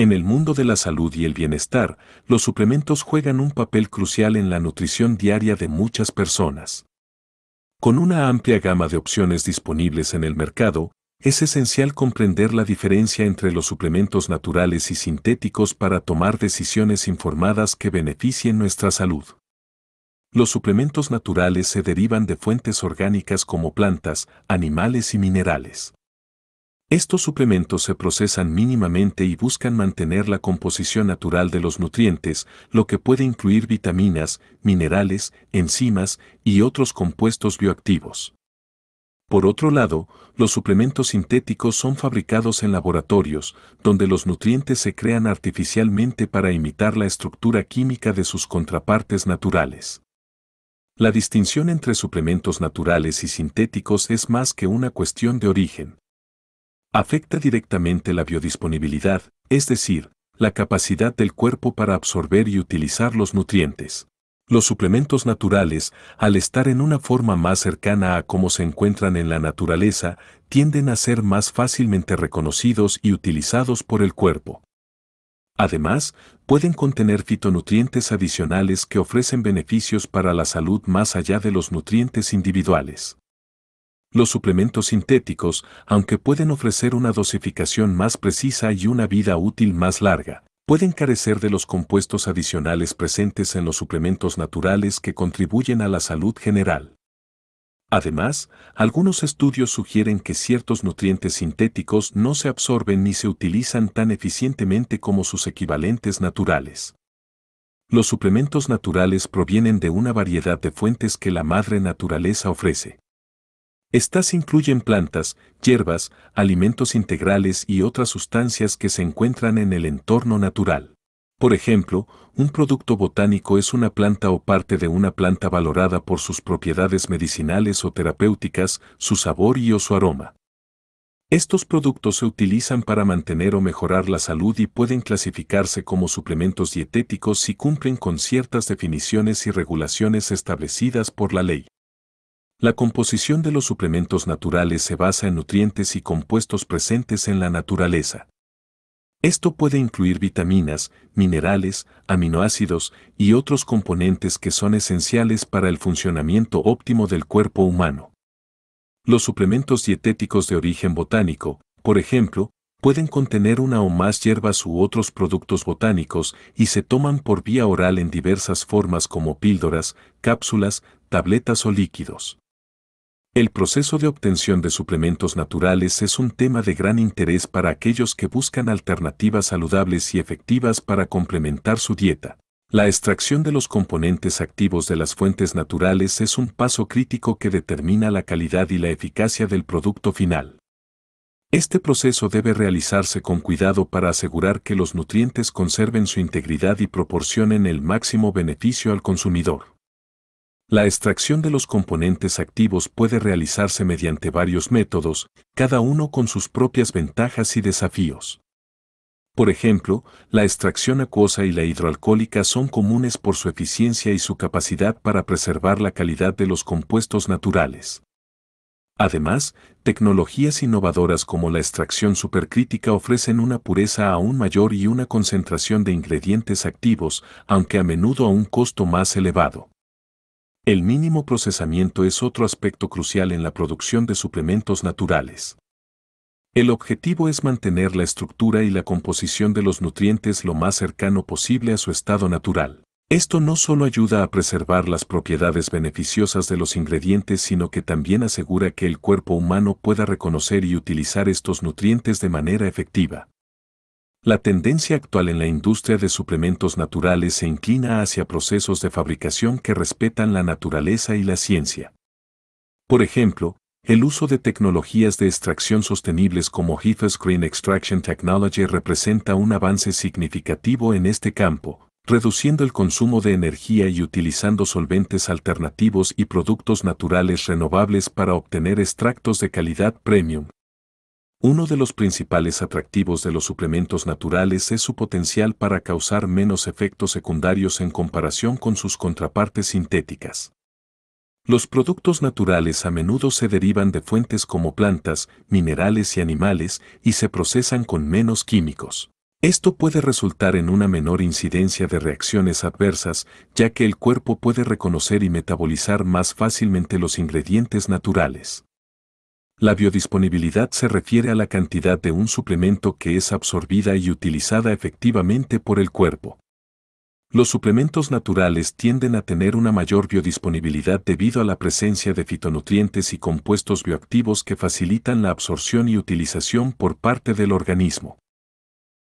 En el mundo de la salud y el bienestar, los suplementos juegan un papel crucial en la nutrición diaria de muchas personas. Con una amplia gama de opciones disponibles en el mercado, es esencial comprender la diferencia entre los suplementos naturales y sintéticos para tomar decisiones informadas que beneficien nuestra salud. Los suplementos naturales se derivan de fuentes orgánicas como plantas, animales y minerales. Estos suplementos se procesan mínimamente y buscan mantener la composición natural de los nutrientes, lo que puede incluir vitaminas, minerales, enzimas y otros compuestos bioactivos. Por otro lado, los suplementos sintéticos son fabricados en laboratorios, donde los nutrientes se crean artificialmente para imitar la estructura química de sus contrapartes naturales. La distinción entre suplementos naturales y sintéticos es más que una cuestión de origen afecta directamente la biodisponibilidad, es decir, la capacidad del cuerpo para absorber y utilizar los nutrientes. Los suplementos naturales, al estar en una forma más cercana a cómo se encuentran en la naturaleza, tienden a ser más fácilmente reconocidos y utilizados por el cuerpo. Además, pueden contener fitonutrientes adicionales que ofrecen beneficios para la salud más allá de los nutrientes individuales. Los suplementos sintéticos, aunque pueden ofrecer una dosificación más precisa y una vida útil más larga, pueden carecer de los compuestos adicionales presentes en los suplementos naturales que contribuyen a la salud general. Además, algunos estudios sugieren que ciertos nutrientes sintéticos no se absorben ni se utilizan tan eficientemente como sus equivalentes naturales. Los suplementos naturales provienen de una variedad de fuentes que la madre naturaleza ofrece. Estas incluyen plantas, hierbas, alimentos integrales y otras sustancias que se encuentran en el entorno natural. Por ejemplo, un producto botánico es una planta o parte de una planta valorada por sus propiedades medicinales o terapéuticas, su sabor y o su aroma. Estos productos se utilizan para mantener o mejorar la salud y pueden clasificarse como suplementos dietéticos si cumplen con ciertas definiciones y regulaciones establecidas por la ley. La composición de los suplementos naturales se basa en nutrientes y compuestos presentes en la naturaleza. Esto puede incluir vitaminas, minerales, aminoácidos y otros componentes que son esenciales para el funcionamiento óptimo del cuerpo humano. Los suplementos dietéticos de origen botánico, por ejemplo, pueden contener una o más hierbas u otros productos botánicos y se toman por vía oral en diversas formas como píldoras, cápsulas, tabletas o líquidos. El proceso de obtención de suplementos naturales es un tema de gran interés para aquellos que buscan alternativas saludables y efectivas para complementar su dieta. La extracción de los componentes activos de las fuentes naturales es un paso crítico que determina la calidad y la eficacia del producto final. Este proceso debe realizarse con cuidado para asegurar que los nutrientes conserven su integridad y proporcionen el máximo beneficio al consumidor. La extracción de los componentes activos puede realizarse mediante varios métodos, cada uno con sus propias ventajas y desafíos. Por ejemplo, la extracción acuosa y la hidroalcohólica son comunes por su eficiencia y su capacidad para preservar la calidad de los compuestos naturales. Además, tecnologías innovadoras como la extracción supercrítica ofrecen una pureza aún mayor y una concentración de ingredientes activos, aunque a menudo a un costo más elevado. El mínimo procesamiento es otro aspecto crucial en la producción de suplementos naturales. El objetivo es mantener la estructura y la composición de los nutrientes lo más cercano posible a su estado natural. Esto no solo ayuda a preservar las propiedades beneficiosas de los ingredientes, sino que también asegura que el cuerpo humano pueda reconocer y utilizar estos nutrientes de manera efectiva. La tendencia actual en la industria de suplementos naturales se inclina hacia procesos de fabricación que respetan la naturaleza y la ciencia. Por ejemplo, el uso de tecnologías de extracción sostenibles como HIFA Green Extraction Technology representa un avance significativo en este campo, reduciendo el consumo de energía y utilizando solventes alternativos y productos naturales renovables para obtener extractos de calidad premium, uno de los principales atractivos de los suplementos naturales es su potencial para causar menos efectos secundarios en comparación con sus contrapartes sintéticas. Los productos naturales a menudo se derivan de fuentes como plantas, minerales y animales y se procesan con menos químicos. Esto puede resultar en una menor incidencia de reacciones adversas, ya que el cuerpo puede reconocer y metabolizar más fácilmente los ingredientes naturales. La biodisponibilidad se refiere a la cantidad de un suplemento que es absorbida y utilizada efectivamente por el cuerpo. Los suplementos naturales tienden a tener una mayor biodisponibilidad debido a la presencia de fitonutrientes y compuestos bioactivos que facilitan la absorción y utilización por parte del organismo.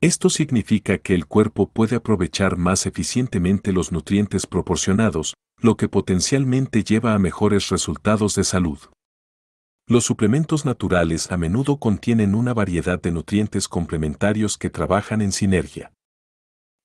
Esto significa que el cuerpo puede aprovechar más eficientemente los nutrientes proporcionados, lo que potencialmente lleva a mejores resultados de salud. Los suplementos naturales a menudo contienen una variedad de nutrientes complementarios que trabajan en sinergia.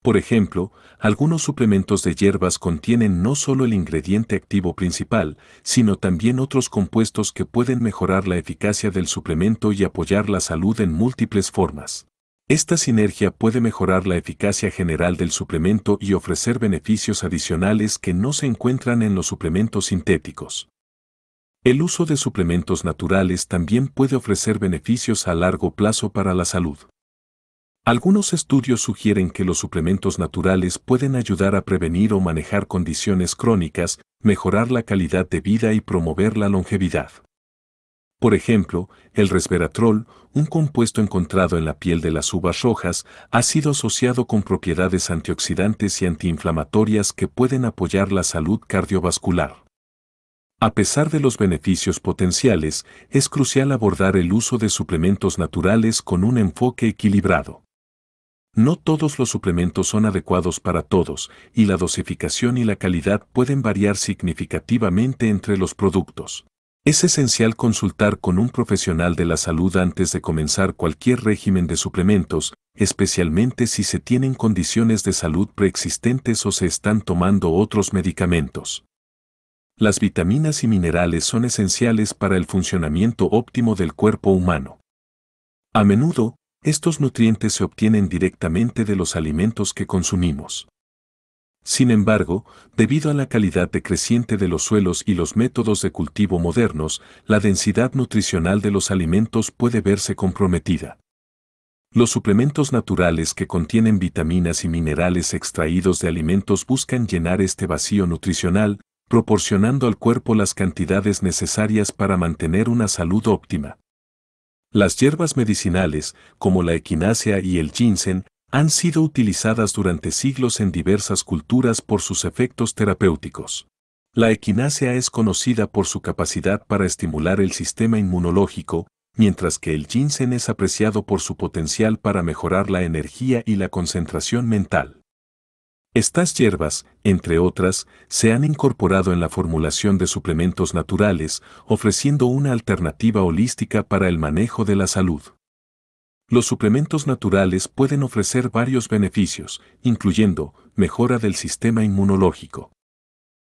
Por ejemplo, algunos suplementos de hierbas contienen no solo el ingrediente activo principal, sino también otros compuestos que pueden mejorar la eficacia del suplemento y apoyar la salud en múltiples formas. Esta sinergia puede mejorar la eficacia general del suplemento y ofrecer beneficios adicionales que no se encuentran en los suplementos sintéticos. El uso de suplementos naturales también puede ofrecer beneficios a largo plazo para la salud. Algunos estudios sugieren que los suplementos naturales pueden ayudar a prevenir o manejar condiciones crónicas, mejorar la calidad de vida y promover la longevidad. Por ejemplo, el resveratrol, un compuesto encontrado en la piel de las uvas rojas, ha sido asociado con propiedades antioxidantes y antiinflamatorias que pueden apoyar la salud cardiovascular. A pesar de los beneficios potenciales, es crucial abordar el uso de suplementos naturales con un enfoque equilibrado. No todos los suplementos son adecuados para todos, y la dosificación y la calidad pueden variar significativamente entre los productos. Es esencial consultar con un profesional de la salud antes de comenzar cualquier régimen de suplementos, especialmente si se tienen condiciones de salud preexistentes o se están tomando otros medicamentos. Las vitaminas y minerales son esenciales para el funcionamiento óptimo del cuerpo humano. A menudo, estos nutrientes se obtienen directamente de los alimentos que consumimos. Sin embargo, debido a la calidad decreciente de los suelos y los métodos de cultivo modernos, la densidad nutricional de los alimentos puede verse comprometida. Los suplementos naturales que contienen vitaminas y minerales extraídos de alimentos buscan llenar este vacío nutricional, proporcionando al cuerpo las cantidades necesarias para mantener una salud óptima. Las hierbas medicinales, como la equinácea y el ginseng, han sido utilizadas durante siglos en diversas culturas por sus efectos terapéuticos. La equinácea es conocida por su capacidad para estimular el sistema inmunológico, mientras que el ginseng es apreciado por su potencial para mejorar la energía y la concentración mental. Estas hierbas, entre otras, se han incorporado en la formulación de suplementos naturales, ofreciendo una alternativa holística para el manejo de la salud. Los suplementos naturales pueden ofrecer varios beneficios, incluyendo mejora del sistema inmunológico.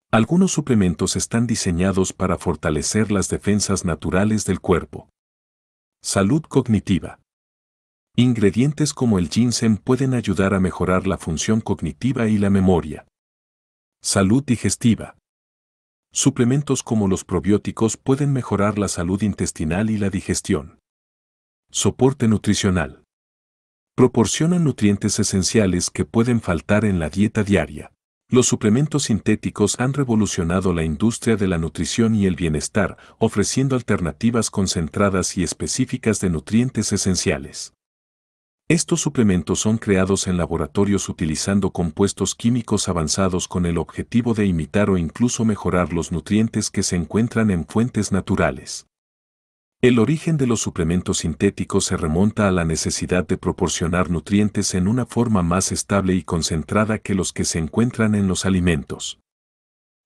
Algunos suplementos están diseñados para fortalecer las defensas naturales del cuerpo. Salud cognitiva. Ingredientes como el ginseng pueden ayudar a mejorar la función cognitiva y la memoria. Salud digestiva. Suplementos como los probióticos pueden mejorar la salud intestinal y la digestión. Soporte nutricional. Proporcionan nutrientes esenciales que pueden faltar en la dieta diaria. Los suplementos sintéticos han revolucionado la industria de la nutrición y el bienestar, ofreciendo alternativas concentradas y específicas de nutrientes esenciales. Estos suplementos son creados en laboratorios utilizando compuestos químicos avanzados con el objetivo de imitar o incluso mejorar los nutrientes que se encuentran en fuentes naturales. El origen de los suplementos sintéticos se remonta a la necesidad de proporcionar nutrientes en una forma más estable y concentrada que los que se encuentran en los alimentos.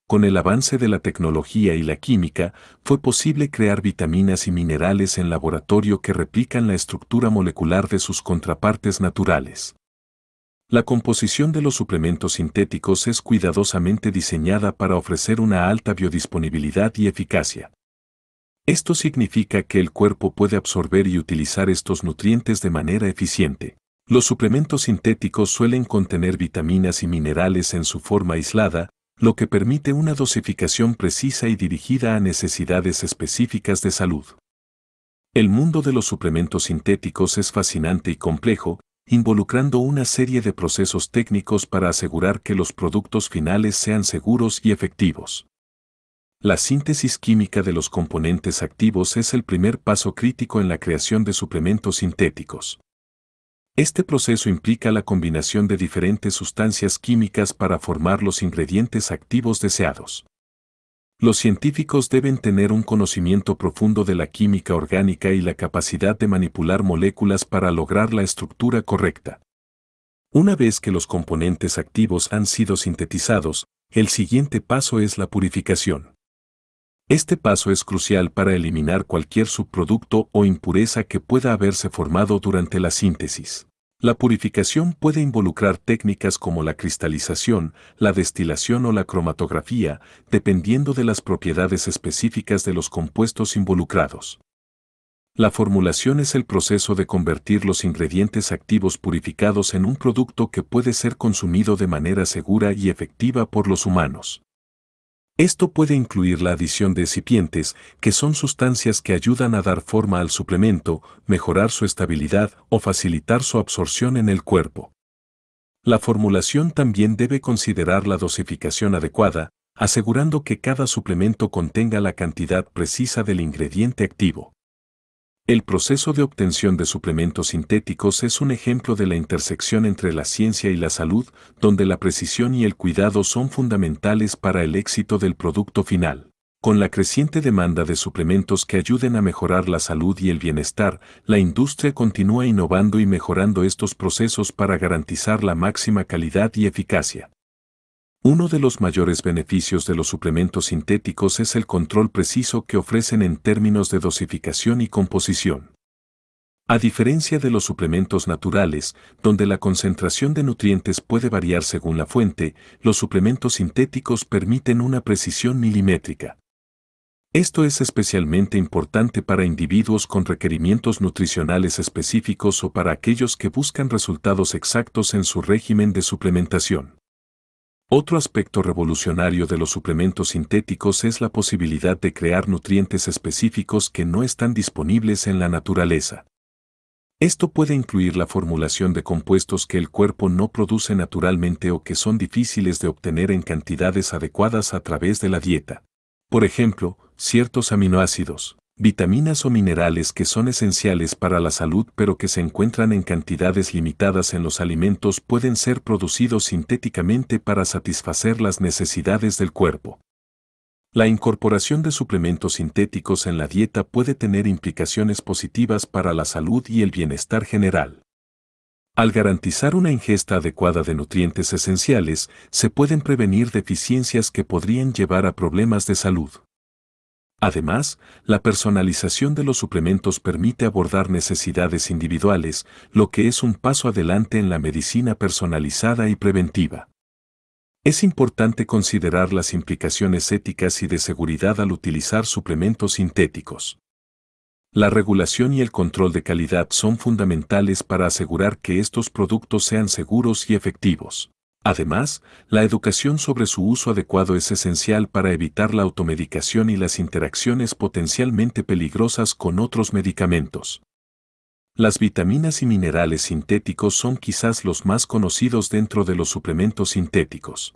Con el avance de la tecnología y la química, fue posible crear vitaminas y minerales en laboratorio que replican la estructura molecular de sus contrapartes naturales. La composición de los suplementos sintéticos es cuidadosamente diseñada para ofrecer una alta biodisponibilidad y eficacia. Esto significa que el cuerpo puede absorber y utilizar estos nutrientes de manera eficiente. Los suplementos sintéticos suelen contener vitaminas y minerales en su forma aislada, lo que permite una dosificación precisa y dirigida a necesidades específicas de salud. El mundo de los suplementos sintéticos es fascinante y complejo, involucrando una serie de procesos técnicos para asegurar que los productos finales sean seguros y efectivos. La síntesis química de los componentes activos es el primer paso crítico en la creación de suplementos sintéticos. Este proceso implica la combinación de diferentes sustancias químicas para formar los ingredientes activos deseados. Los científicos deben tener un conocimiento profundo de la química orgánica y la capacidad de manipular moléculas para lograr la estructura correcta. Una vez que los componentes activos han sido sintetizados, el siguiente paso es la purificación. Este paso es crucial para eliminar cualquier subproducto o impureza que pueda haberse formado durante la síntesis. La purificación puede involucrar técnicas como la cristalización, la destilación o la cromatografía, dependiendo de las propiedades específicas de los compuestos involucrados. La formulación es el proceso de convertir los ingredientes activos purificados en un producto que puede ser consumido de manera segura y efectiva por los humanos. Esto puede incluir la adición de excipientes, que son sustancias que ayudan a dar forma al suplemento, mejorar su estabilidad o facilitar su absorción en el cuerpo. La formulación también debe considerar la dosificación adecuada, asegurando que cada suplemento contenga la cantidad precisa del ingrediente activo. El proceso de obtención de suplementos sintéticos es un ejemplo de la intersección entre la ciencia y la salud, donde la precisión y el cuidado son fundamentales para el éxito del producto final. Con la creciente demanda de suplementos que ayuden a mejorar la salud y el bienestar, la industria continúa innovando y mejorando estos procesos para garantizar la máxima calidad y eficacia. Uno de los mayores beneficios de los suplementos sintéticos es el control preciso que ofrecen en términos de dosificación y composición. A diferencia de los suplementos naturales, donde la concentración de nutrientes puede variar según la fuente, los suplementos sintéticos permiten una precisión milimétrica. Esto es especialmente importante para individuos con requerimientos nutricionales específicos o para aquellos que buscan resultados exactos en su régimen de suplementación. Otro aspecto revolucionario de los suplementos sintéticos es la posibilidad de crear nutrientes específicos que no están disponibles en la naturaleza. Esto puede incluir la formulación de compuestos que el cuerpo no produce naturalmente o que son difíciles de obtener en cantidades adecuadas a través de la dieta. Por ejemplo, ciertos aminoácidos vitaminas o minerales que son esenciales para la salud pero que se encuentran en cantidades limitadas en los alimentos pueden ser producidos sintéticamente para satisfacer las necesidades del cuerpo. La incorporación de suplementos sintéticos en la dieta puede tener implicaciones positivas para la salud y el bienestar general. Al garantizar una ingesta adecuada de nutrientes esenciales, se pueden prevenir deficiencias que podrían llevar a problemas de salud. Además, la personalización de los suplementos permite abordar necesidades individuales, lo que es un paso adelante en la medicina personalizada y preventiva. Es importante considerar las implicaciones éticas y de seguridad al utilizar suplementos sintéticos. La regulación y el control de calidad son fundamentales para asegurar que estos productos sean seguros y efectivos. Además, la educación sobre su uso adecuado es esencial para evitar la automedicación y las interacciones potencialmente peligrosas con otros medicamentos. Las vitaminas y minerales sintéticos son quizás los más conocidos dentro de los suplementos sintéticos.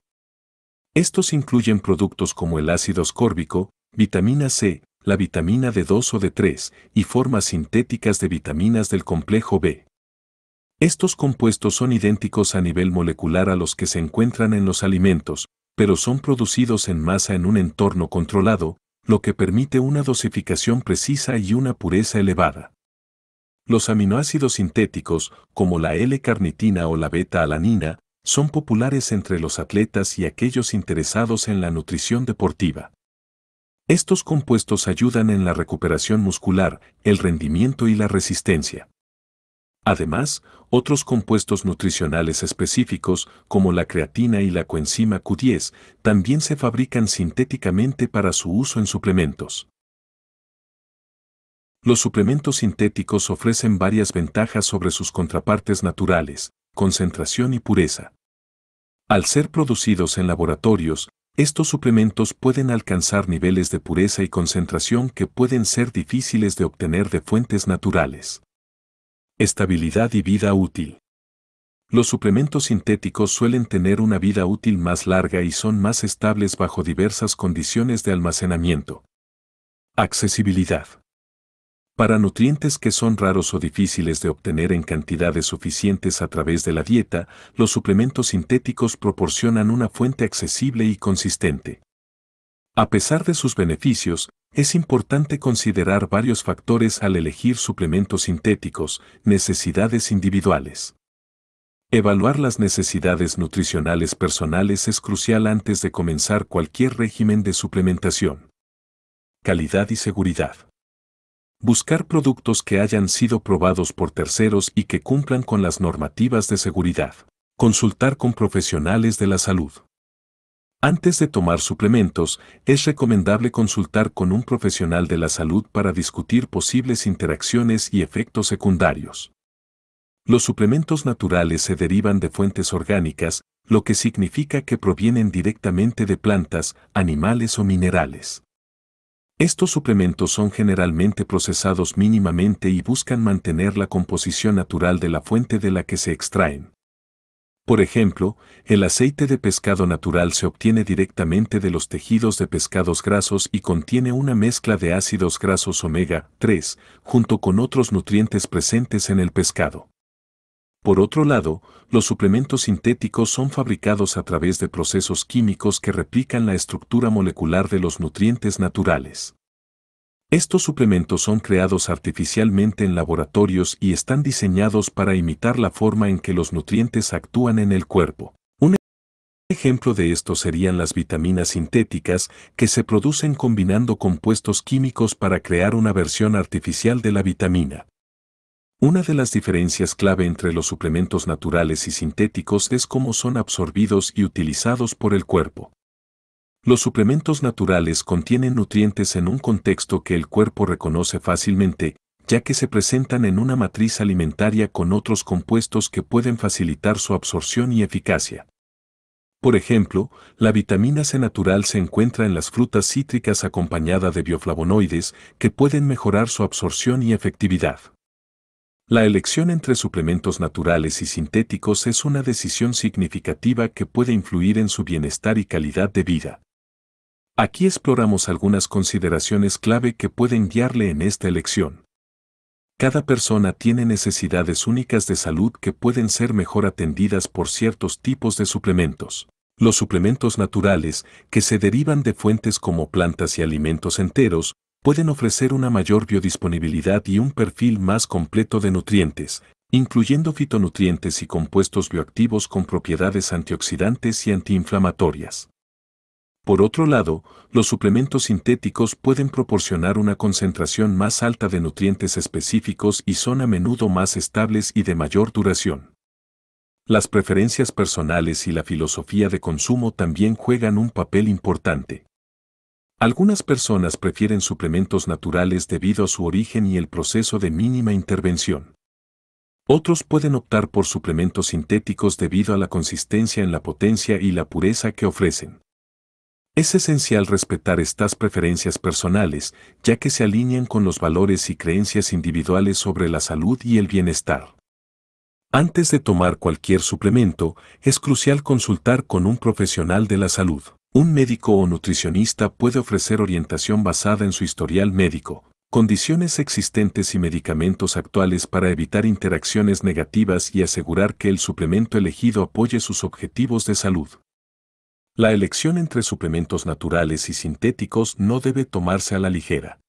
Estos incluyen productos como el ácido escórbico, vitamina C, la vitamina D2 o D3 y formas sintéticas de vitaminas del complejo B. Estos compuestos son idénticos a nivel molecular a los que se encuentran en los alimentos, pero son producidos en masa en un entorno controlado, lo que permite una dosificación precisa y una pureza elevada. Los aminoácidos sintéticos, como la L-carnitina o la beta-alanina, son populares entre los atletas y aquellos interesados en la nutrición deportiva. Estos compuestos ayudan en la recuperación muscular, el rendimiento y la resistencia. Además, otros compuestos nutricionales específicos como la creatina y la coenzima Q10 también se fabrican sintéticamente para su uso en suplementos. Los suplementos sintéticos ofrecen varias ventajas sobre sus contrapartes naturales, concentración y pureza. Al ser producidos en laboratorios, estos suplementos pueden alcanzar niveles de pureza y concentración que pueden ser difíciles de obtener de fuentes naturales. Estabilidad y vida útil. Los suplementos sintéticos suelen tener una vida útil más larga y son más estables bajo diversas condiciones de almacenamiento. Accesibilidad. Para nutrientes que son raros o difíciles de obtener en cantidades suficientes a través de la dieta, los suplementos sintéticos proporcionan una fuente accesible y consistente. A pesar de sus beneficios, es importante considerar varios factores al elegir suplementos sintéticos, necesidades individuales. Evaluar las necesidades nutricionales personales es crucial antes de comenzar cualquier régimen de suplementación. Calidad y seguridad. Buscar productos que hayan sido probados por terceros y que cumplan con las normativas de seguridad. Consultar con profesionales de la salud. Antes de tomar suplementos, es recomendable consultar con un profesional de la salud para discutir posibles interacciones y efectos secundarios. Los suplementos naturales se derivan de fuentes orgánicas, lo que significa que provienen directamente de plantas, animales o minerales. Estos suplementos son generalmente procesados mínimamente y buscan mantener la composición natural de la fuente de la que se extraen. Por ejemplo, el aceite de pescado natural se obtiene directamente de los tejidos de pescados grasos y contiene una mezcla de ácidos grasos omega 3, junto con otros nutrientes presentes en el pescado. Por otro lado, los suplementos sintéticos son fabricados a través de procesos químicos que replican la estructura molecular de los nutrientes naturales. Estos suplementos son creados artificialmente en laboratorios y están diseñados para imitar la forma en que los nutrientes actúan en el cuerpo. Un ejemplo de esto serían las vitaminas sintéticas que se producen combinando compuestos químicos para crear una versión artificial de la vitamina. Una de las diferencias clave entre los suplementos naturales y sintéticos es cómo son absorbidos y utilizados por el cuerpo. Los suplementos naturales contienen nutrientes en un contexto que el cuerpo reconoce fácilmente, ya que se presentan en una matriz alimentaria con otros compuestos que pueden facilitar su absorción y eficacia. Por ejemplo, la vitamina C natural se encuentra en las frutas cítricas acompañada de bioflavonoides que pueden mejorar su absorción y efectividad. La elección entre suplementos naturales y sintéticos es una decisión significativa que puede influir en su bienestar y calidad de vida. Aquí exploramos algunas consideraciones clave que pueden guiarle en esta elección. Cada persona tiene necesidades únicas de salud que pueden ser mejor atendidas por ciertos tipos de suplementos. Los suplementos naturales, que se derivan de fuentes como plantas y alimentos enteros, pueden ofrecer una mayor biodisponibilidad y un perfil más completo de nutrientes, incluyendo fitonutrientes y compuestos bioactivos con propiedades antioxidantes y antiinflamatorias. Por otro lado, los suplementos sintéticos pueden proporcionar una concentración más alta de nutrientes específicos y son a menudo más estables y de mayor duración. Las preferencias personales y la filosofía de consumo también juegan un papel importante. Algunas personas prefieren suplementos naturales debido a su origen y el proceso de mínima intervención. Otros pueden optar por suplementos sintéticos debido a la consistencia en la potencia y la pureza que ofrecen. Es esencial respetar estas preferencias personales, ya que se alinean con los valores y creencias individuales sobre la salud y el bienestar. Antes de tomar cualquier suplemento, es crucial consultar con un profesional de la salud. Un médico o nutricionista puede ofrecer orientación basada en su historial médico, condiciones existentes y medicamentos actuales para evitar interacciones negativas y asegurar que el suplemento elegido apoye sus objetivos de salud. La elección entre suplementos naturales y sintéticos no debe tomarse a la ligera.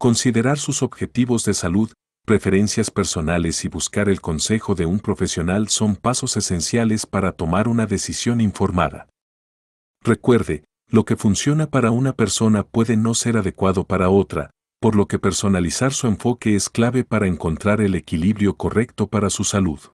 Considerar sus objetivos de salud, preferencias personales y buscar el consejo de un profesional son pasos esenciales para tomar una decisión informada. Recuerde, lo que funciona para una persona puede no ser adecuado para otra, por lo que personalizar su enfoque es clave para encontrar el equilibrio correcto para su salud.